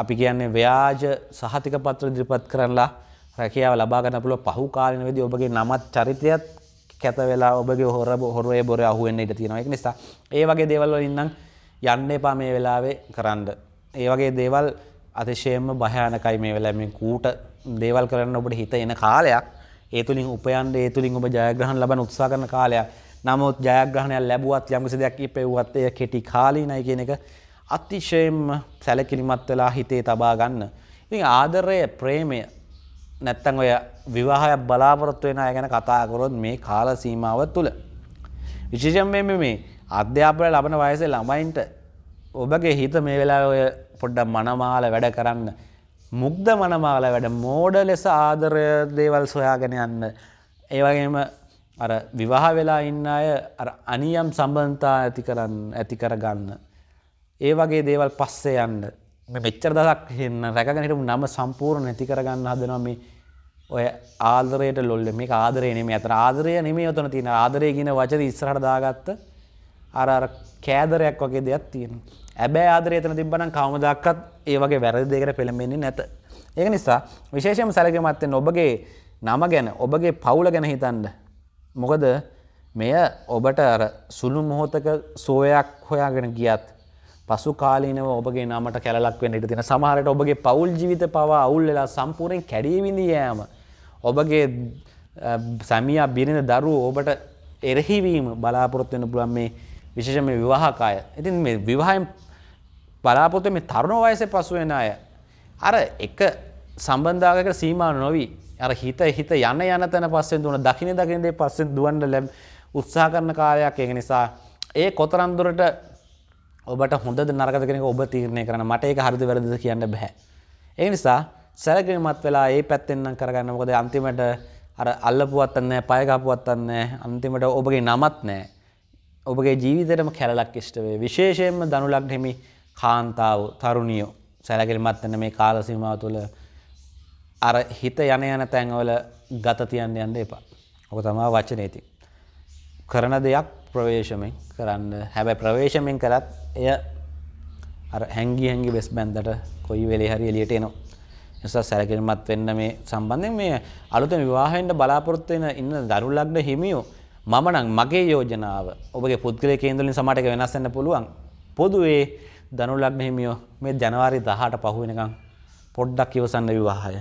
S1: අපි කියන්නේ ව්‍යාජ සහතික පත්‍ර දිරිපත් කරලා රැකියාව ලබාගන්න පුළ පහු කාලන වෙදි ඔබගේ නමත් චරිතයත් කැත වෙලා ඔබගේ හොර හොරුවේ බොර අහුවෙන්න ඉට තියෙනවක් නිසා ඒ වගේ දේවල්ව ඉන්නම් යන්න එපා මේ වෙලාවේ කරන්න. ඒ වගේ දේවල් අතිශයම භයානකයි මේ වෙලා මේ කූට දේවල් කරන්න ඔබට හිත එන කාලයක් ඒ තුළින් උපයන්ද ඒ තුළින් ඔබ ජයග්‍රහන් ලබන උත්සා කරන කාලයක් නමුත් ජයග්‍රහණය ලැබුවත් යම්කිසි දෙයක් ඉපෙව්වත් එය කෙටි කාලීනයි කියන එක අතිශයම සැලකිලිමත් වෙලා හිතේ තබා ගන්න. ඉතින් ආදරය, ප්‍රේමය නැත්තම් ඔය විවාහයක් බලාපොරොත්තු වෙන අය ගැන කතා කරොත් මේ කාල සීමාව තුළ විශේෂයෙන් මේ මේ අධ්‍යාපනය ලබන වයසේ ළමයින්ට ඔබගේ හිත මේ වෙලාවේ ඔය පොඩ්ඩක් මනමාල වැඩ කරන්න. මුක්ද මනමාල වැඩ මෝඩ ලෙස ආදරය දේවල් සොයාගෙන යන්න. ඒවගේම අර විවාහ වෙලා ඉන්න අය අනියම් සම්බන්තා ඇති කරන්න ඇති කරගන්න. ඒ වගේ දේවල් පස්සේ යන්න මෙච්චර දක් එන්න රැකගෙනටම නම සම්පූර්ණ නැති කරගන්න හදනම ඔය ආදරයට ලොල්ල මේ ආදරය නෙම ඇත ආදරය නෙමේ ඔතන තින ආදරය ගෙන වචර ඉස්රහට දාගත්ත අර කෑදරයක් වගේ දෙයක් තියෙන. ඇබෑ ආදරය එතන තිබ්බනම් කවමදක්වත් ඒ වගේ වැරදි දෙයකට පෙළඹෙන්නේ නැත. ඒක නිසා විශේෂයෙන්ම සැලකීමත් වෙන්න ඔබගේ නම ගැන ඔබගේ පවුල ගැන හිතන්න. මොකද මෙය ඔබට අර සුළු මොහොතක සෝයක් හොයාගෙන ගියත් පසු කාලීනව ඔබගේ නමට කැලලක් වෙන්න ඉඩ තියෙන සමහරට ඔබගේ පවුල් ජීවිත පවා අවුල් වෙලා සම්පූර්ණයෙන් කැඩී විඳී යෑම ඔබගේ සැමියා බිරිඳ දරුවෝ ඔබට එරෙහිවීම බලාපොරොත්තු වෙන්න පුළුවන් මේ විශේෂම විවාහක අය. ඉතින් මේ විවාහයෙන් බලාපොරොත්තු මේ තරුණ වයසේ පසු වෙන අය අර එක සම්බන්ධතාවයකට සීමා නොවි අර හිත හිත යන යන තැන පස්සෙන් දුවන දකින දකින දේ පස්සෙන් දුවන්න ලැබ උත්සාහ කරන කාලයක් ඒක නිසා ඒ කොතරම් දුරට ඔබට හොඳද නරකද කෙනෙක ඔබ තීරණය කරන මට ඒක හරිද වැරදිද කියන්න බෑ. ඒ නිසා සැලකිලිමත් වෙලා ඒ පැත්තෙන් නම් කරගන්න මොකද අන්තිමට අර අල්ලපුවත් නැහැ, පය කපුවත් නැහැ, අන්තිමට ඔබගේ නමත් නැහැ. ඔබගේ ජීවිතයටම කැලලක් ෂ්ටවේ විශේෂයෙන්ම දනුලක් හෙමි කාන්තාව තරුණියෝ සැලකිල් මත්තන මේ කාලසිමාව තුළ අර හිත යන යන තැන්වල ගත තියන්න යන්න එපා ඔක තමා වචනේති. කරන දෙයක් ප්‍රවේශමෙන් කරන්න හැබැ ප්‍රවේශමෙන් කරත් එය හැංගි හැංගි වෙස් බැන්දට කොයි වෙලේ හරි එලියට එනවා. නිසා සැලකිල්මත් වෙන්න මේ සම්බන්ධය මේ අලුත විවාහෙන්ට බලාපොරොත්වෙන ඉන්න දරුල්ලක්ද හිමියෝ මම නම් මගේ යෝජනාව ඔබගේ පුද්ගලය කේන්දලින් සමටක වෙනස්සන්න පුළුවන් පොදුවේ දනුලක් මෙහිමියෝ මේ ජනවාරි දහට පහුවෙනකං පොඩ්ඩක් ඉවසන්න විවාහය.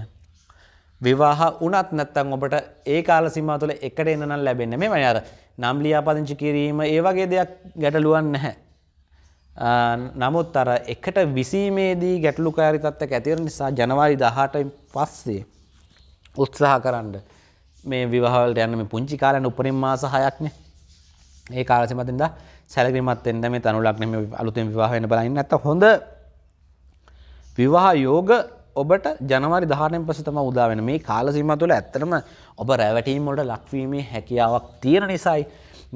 S1: විවාහ උනත් නැත්තං ඔබට ඒ කාල සිමා තුළ එකට එන්නනම් ලැබෙන මේ මයර නම් ලියාපදිංචි කිරීම ඒ වගේ දෙයක් ගැටලුවන් නැහැ. නමුත් අර එකට විසීමේදී ගැටලුකාරිතත්ත ඇතිර නිසා ජනවාරි දහට පස්සේ උත්සාහ කරන්න. මේ විවාහවලට යන්න මේ පුංචි කාලන උපරින් මාස හයක්න ඒ කාලසි මතින්ද සැලකිමත් එන්න මේ තනුලක්න මේ අලුතෙන් විවාහවෙන බලන්න ඇත හොඳ විවාහ යෝග ඔබට ජනවාරි ධානයෙන් පස තම උදාවෙන මේ කාලසිම තුළ ඇත්තටම ඔබ රැවටීමට ලක්වීමේ හැකියාවක් තියෙන නිසයි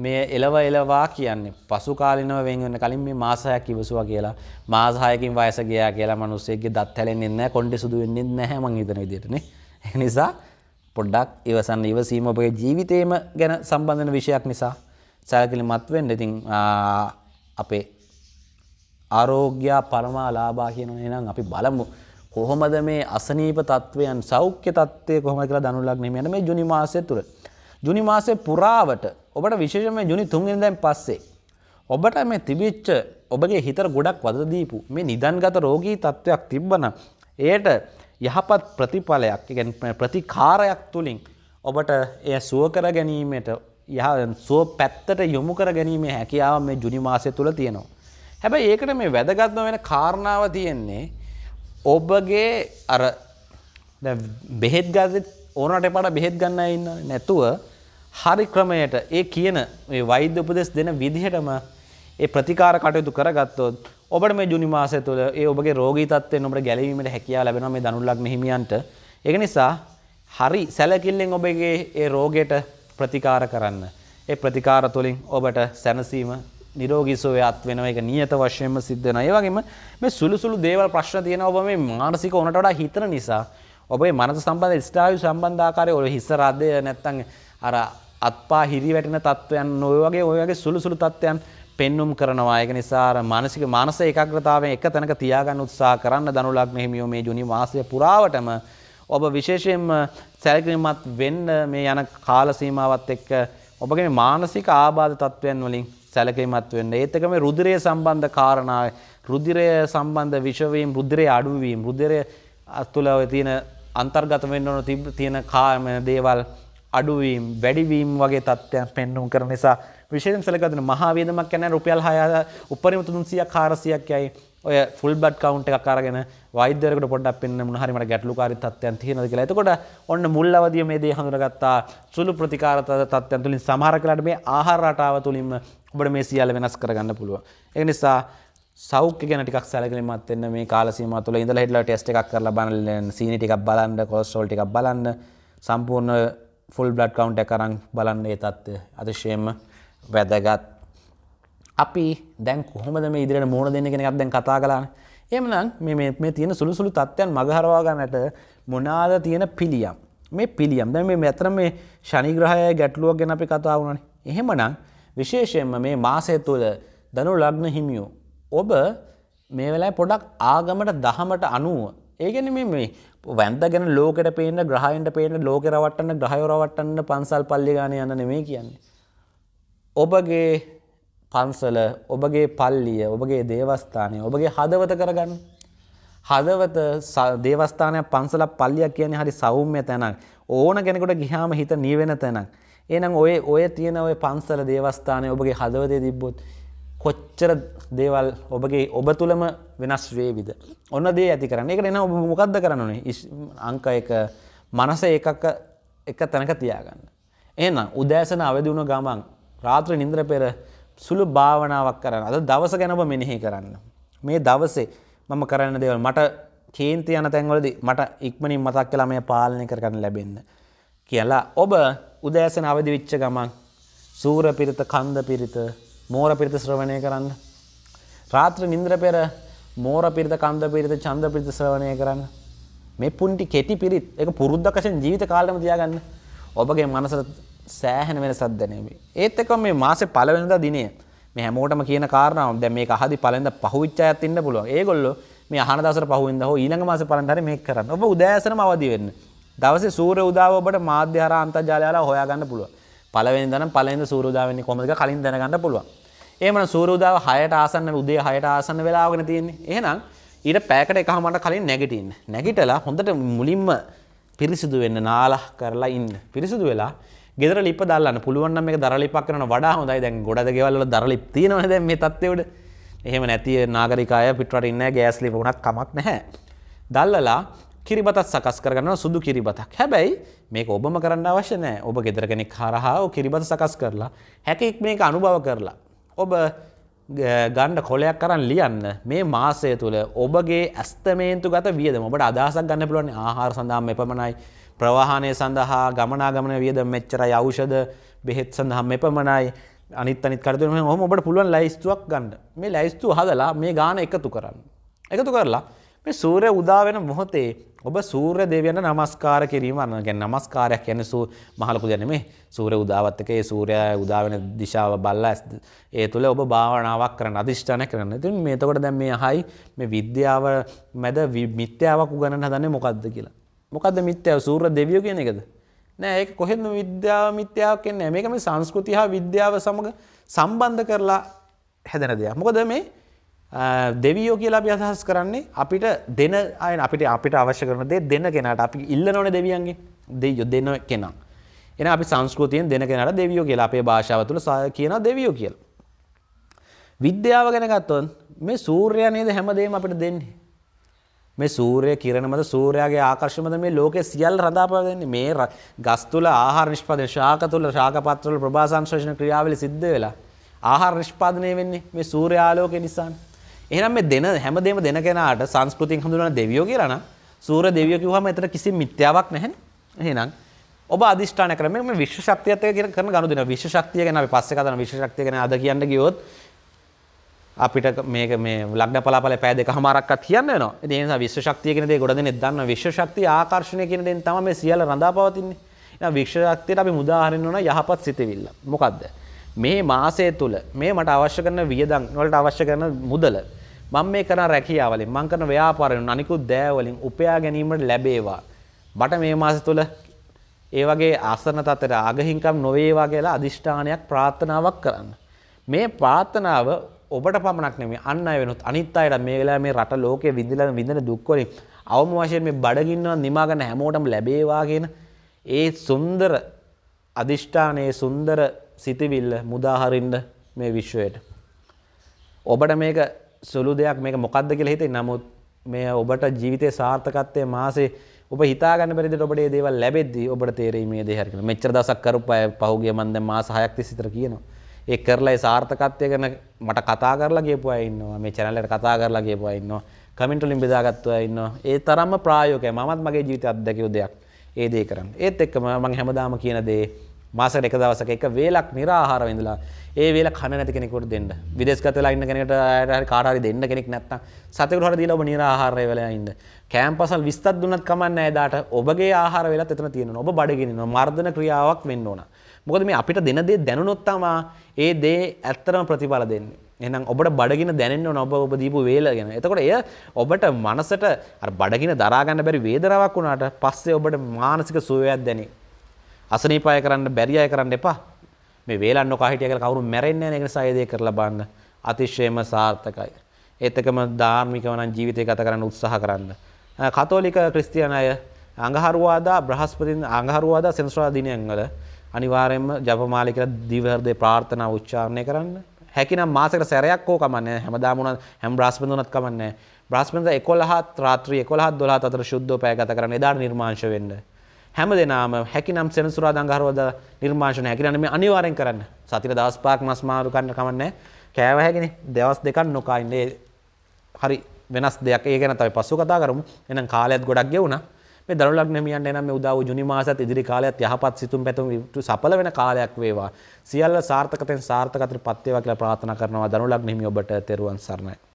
S1: මේ එලව එලවා කියන්නේ පසු කාලිනව වෙන්වන්න කලින් මේ මාසයක් ඉවසවා කියලා මාසායකින් වයසගයා කියලා මනුස්සේගේ දත් හැලෙන් එන්න කොන්ඩි සුදු වෙන්නේ නැහැ මං හිතන විදිහටනේ ඒ නිසා පොඩ්ඩක් ඉවසන්න ඉවසීම ඔබගේ ජීවිතේම ගැන සම්බන්ධන විෂයක් නිසා සැලකිලිමත් වෙන්න. ඉතින් අපේ ආරෝග්‍ය පරමාලාභා කියන නේනම් අපි බලමු කොහොමද මේ අසනීප තත්වයන් සෞඛ්‍ය තත්ත්වය කොහොමද කියලා දනු ලග්නෙම යන මේ ජුනි මාසය තුල. ජුනි මාසයේ පුරාවට ඔබට විශේෂයෙන්ම ජුනි 3 වෙනිදාන් පස්සේ ඔබට මේ තිබිච්ච ඔබගේ හිතට ගොඩක් වද දීපු මේ නිදන්ගත රෝගී තත්වයක් තිබ්බනම් එයට යහපත් ප්‍රතිඵලයක් ප්‍රතිකාරයක් තුළින් ඔබට එය සුවකර ගැනීමට යහ සුව පැත්තට යොමු කර ගැනීමේ හැකියාව මේ ජුනිමාසය තුළ තියෙනවා. හැබැ ඒකට මේ වැදගත්ම වෙන කාරණාව තියෙන්නේ ඔබගේ අර බෙහෙත් ගත ඕනට පට බෙහෙත් ගන්න ඉන්න නැතුව හරි ක්‍රමයට ඒ කියන වෛද්‍ය උපදෙස් දෙන විදිහටම ඒ ප්‍රතිකාර කටයුතු කරගත්තොත් ඔබට මේ ජුනි මාසය තුළ ඒ ඔබගේ රෝගී තත්ත්වයෙන් ඔබට ගැලවීමට හැකියාව ලැබෙනවා මේ දනුල්ලක් මෙහිමියන්ට. ඒක නිසා හරි සැලකිල්ලෙන් ඔබගේ ඒ රෝගයට ප්‍රතිකාර කරන්න. ඒ ප්‍රතිකාර තුළින් ඔබට සැනසීම නිරෝගී සුවයත් වෙන එක නියත වශයෙන්ම සිද්ධ වෙනවා. ඒ වගේම මේ සුළු සුළු දේවල් ප්‍රශ්න තියෙන ඔබ මේ මානසික උනට වඩා හිතන නිසා ඔබේ මනස සම්බන්ධ ස්ථායු සම්බන්ධ ආකාරයේ ඔය හිස රදේ නැත්තම් අර අත්පා හිරි වැටෙන තත්වයන් ඔය වගේ ඔය වගේ සුළු සුළු තත්වයන් පෙන්눔 කරනවා ඒක නිසා අර මානසික මානස ඒකාග්‍රතාවයෙන් එක තැනක තියාගන්න උත්සාහ කරන්න ධනු ලග්න හිමියෝ මේ ජුනි මාසය පුරාවටම ඔබ විශේෂයෙන්ම සැලකිලිමත් වෙන්න මේ යන කාල සීමාවත් එක්ක ඔබගේ මානසික ආබාධ තත්ත්වයන් වලින් සැලකිලිමත් වෙන්න. ඒත් එක මේ රුධිරය සම්බන්ධ කාරණා රුධිරය සම්බන්ධ විෂවීම් රුධිරය අඩුවීම් රුධිරය තුළ ඔය තියෙන අන්තර්ගත වෙන්න ඕන තියෙන කාම දේවල් අඩුවීම් වැඩිවීම් වගේ තත්ත්වයන් පෙන්වුම් කරන නිසා විශේෂයෙන් සැලකන මහා වේදමක් කියන්නේ රුපියල් 6 උපරිම 300ක් 400ක් යයි ඔය ෆුල් බඩ් කවුන්ට් එකක් අරගෙන වෛද්‍යවරයෙකුට පොඩ්ඩක් පෙන්න මොන හරි මට ගැටලුකාරී තත්ත්වයන් තියෙනවද කියලා. එතකොට ඔන්න මුල් අවදිය මේ දේ හඳුනගත්තා සුළු ප්‍රතිකාර තත්ත්වයන් තුලින් සමහර කලකට මේ ආහාර රටාව තුලින්ම ඔබට මේ සියල්ල වෙනස් කරගන්න පුළුවන්. ඒ නිසා සෞඛ්‍ය ගැන ටිකක් සැලකිලිමත් වෙන්න මේ කාල සීමාව තුළ ඉඳලා හිටලා ටෙස්ට් එකක් කරලා බලන්න සීනි ටිකක් බලන්න කොලෙස්ටරෝල් ටිකක් බලන්න සම්පූර්ණ ෆුල් බ්ලඩ් කවුන්ට් එක අරන් බලන්න ඒ තත්ත්වය අතිශයම වැදගත් අපි දැන් කොහොමද මේ ඉදිරියට මෝන දෙන්න කෙනෙක් දැන් කතා කලාන එමනම් මේ තියෙන සුළු සුළු තත්ත්වයන් මගහරවාගන්නට මොනාද තියෙන පිළියම් මේ පිළියම් දැ මේ මෙතර මේ ශනිග්‍රහය ගැටලුවක් ගැන අපි කතා වුණන එහෙමනම් විශේෂයෙන්ම මේ මාසය තුළ දනු ලග්න හිමියෝ ඔබ මේ වෙලා පොඩක් ආගමට දහමට අනුව ඒගැන මේ වැන්දගෙන ලෝකට පේන ග්‍රහයින්ට පේන ලෝකරවටන්න ග්‍රහයරවටන්න පන්සල් පල්ලිගාන යන්න නෙමේ කියන්නේ ඔබගේ පන්සල ඔබගේ පල්ලිය ඔබගේ දේවස්ථානය ඔබගේ හදවත කරගන්න. හදවත දේවස්ථානය පන්සල පල්ලියක් කියන්නේ හරි සෞම්‍ය තැනක් ඕන කෙනෙකුට ගිහාම හිත නිවෙන තැනක්. එනම් ඔය ඔය තියෙන ඔය පන්සල දේවස්ථානය ඔබගේ හදවතේ තිබ්බොත් කොච්චර දේවල් ඔබගේ ඔබ තුළම වෙනස් වේවිද. ඔන්න දේ ඇති කරන්න එක එන ඔබ මොකක්ද කරන්නේ අංක එක මනස එකක එක තැනක තියාගන්න. එනම් උදෑසන අවදි වුණ ගමන් රාත්‍ර නින්ද්‍ර පෙර සුළු භාවනාවක් කරන්න අද දවස ගැනබ මෙනෙහි කරන්න. මේ දවසේ මම කරන්න දෙවල් මට කේන්ති යන තැන්වලදි මට ඉක්මනින් මතක් කලා මේ පාලනය කරන්න ලැබෙන්න. කියලා ඔබ උදෑසන අවදි විච්ච ගමන් සූර පිරිත කන්ද පිරිත මෝර පිරිත ශ්‍රවණය කරන්න. රාත්‍ර නින්ද්‍ර පෙර මෝර පිරිත කන්ද පිරිත චන්ද පිරිත ශ්‍රවණය කරන්න. මේ පුන්ටි කෙටි පිරිත් එක පුරුද්ධකශෙන් ජීවිත කාලම තියාගන්න ඔබගේ මනසට සෑහෙන වෙනසක් දැනෙමි. ඒත් එක්කම මේ මාසේ පළවෙනිදා දිනේ මේ හැමෝටම කියන කාරණාව දැන් මේක අහදි පළවෙනිදා පහුවිච්ච අයත් ඉන්න පුළුවන්. ඒගොල්ලෝ මේ අහන දවසට පහුවෙන්දා හෝ ඊළඟ මාසේ පළවෙනිදා හරි මේක කරන්න. ඔබ උදෑසනම අවදි වෙන්න. දවසේ සූර්ය උදාව ඔබට මාධ්‍ය හරහා අන්තර්ජාලය හරහා හොයාගන්න පුළුවන්. පළවෙනිදා නම් පළවෙනිදා සූර්ය උදා වෙන්නේ කොහොමද කලින් දැනගන්න පුළුවන්. එහෙමනම් සූර්ය උදාව 6ට ආසන්න උදේ 6ට ආසන්න වෙලාවකනේ තියෙන්නේ. එහෙනම් ඊට පැයකට එකහමාරට කලින් නැගිටින්න. නැගිටලා හොඳට මුලින්ම පිරිසිදු වෙන්න නාලා කරලා ඉන්න. පිරිසිදු වෙලා ගෙදර ලිප දල්ලන්න පුළුවන් මේ දරලිපක් කරන වඩා හොඳයි දැන් ගොඩද ගෙවල්ල දරලිප් තියෙනවා දැන් මේ තත්ත්වයට එහෙම නැති නාගරිකාය පිටරට ඉන්න ගෑස් ලිප වුණත් කමක් නැහැ. දල්ලලා කිරිබතත් සකස් කරගන්න සුදු කිරිබතක් හැබැයි මේක ඔබම කරන්න අවශ්‍ය නෑ ඔබ ගෙදර කෙනෙක් හරහා කිරිබත සකස් කරලා හැකෙක් මේක අනුභව කරලා ඔබ ගණ්ඩ කොලයක් කරන්න ලියන්න මේ මාසය තුළ ඔබගේ ඇස්තමේන්තු ගත වියද ඔබට අදහසක් ගන්න පුළුවන් ආහාර සඳහාම එපමණයි ප්‍රවාහනය සඳහා ගමනාගමන වියද මෙච්චරයි අවෂද බෙහෙත් සඳහා මෙපමණයි අනිත් අනිත් කරදම හොම ඔබට පුළුවන් ලයිස්තුවක් ගන්න මේ ලයිස්තු හදලා මේ ගාන එකතු කරන්න. එකතු කරලා මේ සූරය උදාවෙන මොහොතේ ඔබ සූර්ය දෙවියන්න නමස්කාර කිරීම අන්න ගැන නමස්කාරයක් යන සූ මහලකු ගැන මේ සූර උදාවත්තක ඒ සූරය උදාවෙන දිශාව බල්ල ඇස් ඒ තුළ ඔබ භාවනාවක් කරන අධිෂ්ඨාන කරන්න තින් මේතකොට දැන් මේ හයි මේ විද්‍යාව මැද මිත්‍යාවක් උගන්න හදන්නේ මොකක්ද කියලා මොකද මිත්‍යාව සූර දෙවියෝ කියන එකද නෑ ඒක කොහෙන්ද විද්‍යාව මිත්‍යාවක් කියන්නේ මේක මේ සංස්කෘතිය හා විද්‍යාව සමග සම්බන්ධ කරලා හැදෙන දෙයක් මොකද මේ දෙවියෝ කියලා අපි අදහස් කරන්නේ අපිට දෙන අය අපිට අපිට අවශ්‍ය කරන දේ දෙන කෙනාට අපි ඉල්ලනෝනේ දෙවියන්ගෙන් දෙයියෝ දෙන කෙනා එහෙනම් අපි සංස්කෘතියෙන් දෙන කෙනාට දෙවියෝ කියලා අපේ භාෂාව තුළ කියනවා දෙවියෝ කියලා විද්‍යාව ගැන ගත්තොත් මේ සූර්යයා නේද හැමදේම අපිට දෙන්නේ මේ සූර්ය කිරණ මත සූර්යාගේ ආකර්ෂණ මත මේ ලෝකයේ සියල්ල රඳාපවතින්නේ මේ ගස් තුල ආහාර නිෂ්පාදනය ශාක තුල ශාකපත්‍ර වල ප්‍රභා සංශ්ලේෂණ ක්‍රියාවලිය සිද්ධ වෙලා ආහාර නිෂ්පාදනය වෙන්නේ මේ සූර්යාලෝකය නිසානේ. එහෙනම් මේ දෙන හැමදේම දෙන කෙනාට සංස්කෘතියෙන් හඳුනන දෙවියෝ කියලා නම් සූර්ය දෙවියෝ කිව්වම එතන කිසි මිත්‍යාවක් නැහැනේ. එහෙනම් ඔබ අධිෂ්ඨාන කරන්නේ මේ විශ්ව ශක්තියත් එක්ක කරන ගනුදෙනු. විශ්ව ශක්තිය ගැන අපි පස්සේ කතා කරන විශ්ව ශක්තිය ගැන අද කියන්න ගියොත් අපිට මේක මේ ලක්ඩ පලාපල පෑද හමරක් කියන්න න දේ විශ්ව ශක්තියකනදේ ගොඩදන දන්න විශ්ව ශක්ති ආකර්ශණය කෙනෙන් තම මේ සියල රඳා පවතින්නේ වික්ෂක්තියට අපි මුදාහරෙන් වන යහපත් සිතවිල්ල මොකක්ද. මේ මාසය තුළ මේ මට අවශ්‍ය කරන වියදන් වලට අවශ්‍ය කරන මුදල මං මේ කරන රැකියාවලින් මං කරන ව්‍යාපාරයෙන් අනිකුත් දෑවලින් උපයා ගැනීමට ලැබේවා. මට මේ මාස තුළ ඒ වගේ ආසන තත්තර අගහිංකම් නොවේවා කියලා අධිෂ්ඨානයක් ප්‍රාර්ථනාවක් කරන්න. මේ ප්‍රාර්ථනාව ඔබට පමණක් නෙමේ අන්න අය වෙනුත් අනිත් අයට මේ වෙලාවේ මේ රට ලෝකයේ විඳලා විඳින දුක් වලින් අවම වශයෙන් මේ බඩගින්නව නිමා ගන්න හැමෝටම ලැබේවා කියන ඒ සුන්දර අදිෂ්ඨානයේ සුන්දර සිතවිල්ල මුදා හරින්න මේ විශ්වයට. ඔබට මේක සුළු දෙයක් මේක මොකක්ද කියලා හිතේ නමුත් මේ ඔබට ජීවිතේ සාර්ථකත්වයේ මාසේ ඔබ හිතාගන්න බැරිද ඔබට මේ දේවල් ලැබෙද්දී ඔබට තේරෙයි මේ දේ හරියට. මෙච්චර දවසක් කරපු අය පහුගිය මන්ද මාස 6ක් තිස්සේ විතර කියනවා. ඒ කරලා ඒ සාර්ථකත්වය ගැන මට කතා කරලා කියපු අය ඉන්නවා මේ channel එකට කතා කරලා කියපු අය ඉන්නවා කමෙන්ට් වලින් බෙදාගත්තු අය ඉන්නවා ඒ තරම්ම ප්‍රායෝගිකයි මමත් මගේ ජීවිතය අත්දැකියු දෙයක් ඒ දේ කරන්න ඒත් එක්කම මම හැමදාම කියන දේ මාසකට එක දවසක එක වේලක් निराහාරව ඉඳලා ඒ වේල කන නැති කෙනෙකුට දෙන්න. විදේශගත වෙලා ඉන්න කෙනෙකුට හරි කාට හරි දෙන්න කෙනෙක් නැත්නම් සතෙකුට හරි දීලා ඔබ निराහාරය වෙලා ඉන්න. කැම්පසල් 20ක් දුන්නත් කමන්නේ නැහැ එදාට. ඔබගේ ආහාර වේලත් එතන තියෙනවා. ඔබ බඩගිනිනවා. මර්ධන ක්‍රියාවක් වෙන්න ඕන. මොකද මේ අපිට දෙන දේ දැනුනොත් තමයි ඒ දේ ඇත්තටම ප්‍රතිඵල දෙන්නේ. එහෙනම් ඔබට බඩගින දැනෙන්න ඕන ඔබ ඔබ දීපු වේල ගැන. එතකොට එය ඔබට මනසට අර බඩගින දරා ගන්න බැරි වේදනාවක් වුණාට පස්සේ ඔබට මානසික සුවයක් දැනේ. අසනීපාය කරන්න බැරි අය කරන්න එපා. මේ වේලන් නොකා හිටිය කියලා කවුරු මැරෙන්නේ නැහැ නේද? ඒ නිසා ඒ දේ කරලා බලන්න. අතිශයම සාර්ථකයි. ඒත් එකම ධාර්මිකව නම් ජීවිතය ගත කරන්න උත්සාහ කරන්න. කතෝලික ක්‍රිස්තියානි අය අඟහරුවාදා බ්‍රහස්පතින් අඟහරුවාදා සෙනසුරාදා දිනයන් වල අනිවාර්යෙන්ම ජපමාලි කියලා දිවහෘදේ ප්‍රාර්ථනා උච්චාරණය කරන්න. හැකිනම් මාසෙකට සැරයක් ඕක කමන්නේ හැමදාම උනත් හැම බ්‍රාස්පෙන්ද උනත් කමන්නේ. බ්‍රාස්පෙන්ද 11 රාත්‍රී 11 12 අතර සුද්ධෝ පැය ගත කරන්න එදාට නිර්මාංශ වෙන්න. හැම දෙනාම හැකිනම් සෙනසුරාදා ගහරවදා නිර්මාංශන හැකිනම් මේ අනිවාර්යෙන් කරන්න. සතියට දවස් පහක් මස් මාරු කරන්න කමන්නේ. කෑව හැකිනේ. දවස් දෙකක් නොකා ඉන්නේ. හරි වෙනස් දෙයක්. ඒ ගැන තමයි පස්සෙ කතා කරමු. එහෙනම් කාලයත් ගොඩක් ගෙවුණා. මේ ධනු ලග්නමියන් එනම් මේ උදා වූ ජුනි මාසයත් ඉදිරි කාලයත් යහපත් සිතුම් පැතුම් සඵල වෙන කාලයක් වේවා. සියල්ල සාර්ථකතෙන් සාර්ථකත්වයටපත් වේවා කියලා ප්‍රාර්ථනා කරනවා ධනු ලග්න හිමි ඔබට තෙරුවන් සරණයි.